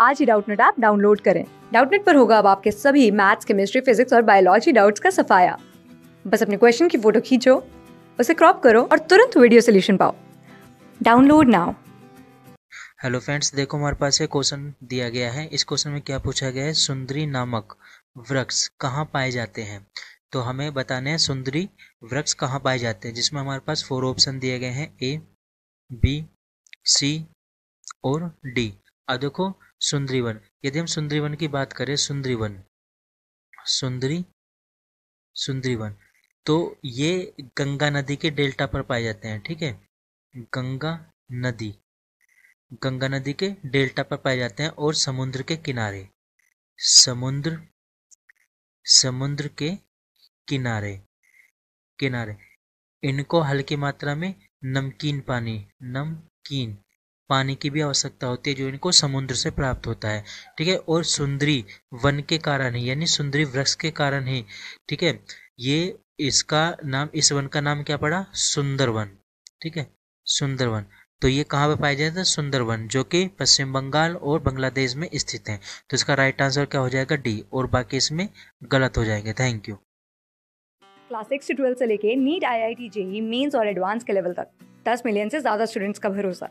आज ही Doubtnut app download करें डाउटनेट पर होगा अब आपके सभी मैथ्स केमिस्ट्री फिजिक्स और बायोलॉजी डाउट्स का सफाया बस अपने क्वेश्चन की फोटो खींचो उसे क्रॉप करो और तुरंत वीडियो सोल्यूशन पाओ डाउनलोड नाउ हेलो फ्रेंड्स देखो हमारे पास एक क्वेश्चन दिया गया है इस क्वेश्चन में क्या पूछा गया है सुंदरी नामक वृक्ष कहाँ पाए जाते हैं तो हमें बताने हैं सुंदरी वृक्ष कहाँ पाए जाते हैं जिसमें हमारे पास फोर ऑप्शन दिए गए हैं ए बी सी और डी अब देखो सुंदरी वन यदि हम सुंदरी वन की बात करें सुंदरी वन सुंदरी सुंदरी वन तो ये गंगा नदी के डेल्टा पर पाए जाते हैं ठीक है गंगा नदी गंगा नदी के डेल्टा पर पाए जाते हैं और समुद्र के किनारे समुद्र समुद्र के किनारे किनारे इनको हल्की मात्रा में नमकीन पानी नमकीन पानी की भी आवश्यकता होती है जो इनको समुद्र से प्राप्त होता है ठीक है और सुंदरी वन के कारण ही यानी सुंदरी वृक्ष के कारण ही ठीक है ये इसका नाम इस वन का नाम क्या पड़ा सुंदरवन ठीक है सुंदरवन तो ये कहाँ पर पाया जाता है सुंदरवन जो कि पश्चिम बंगाल और बांग्लादेश में स्थित है तो इसका राइट आंसर क्या हो जाएगा डी और बाकी इसमें गलत हो जाएंगे थैंक यू क्लास सिक्स से ट्वेल्थ से लेके NEET I I T JEE mains और एडवांस के लेवल तक दस मिलियन से ज़्यादा स्टूडेंट्स का भरोसा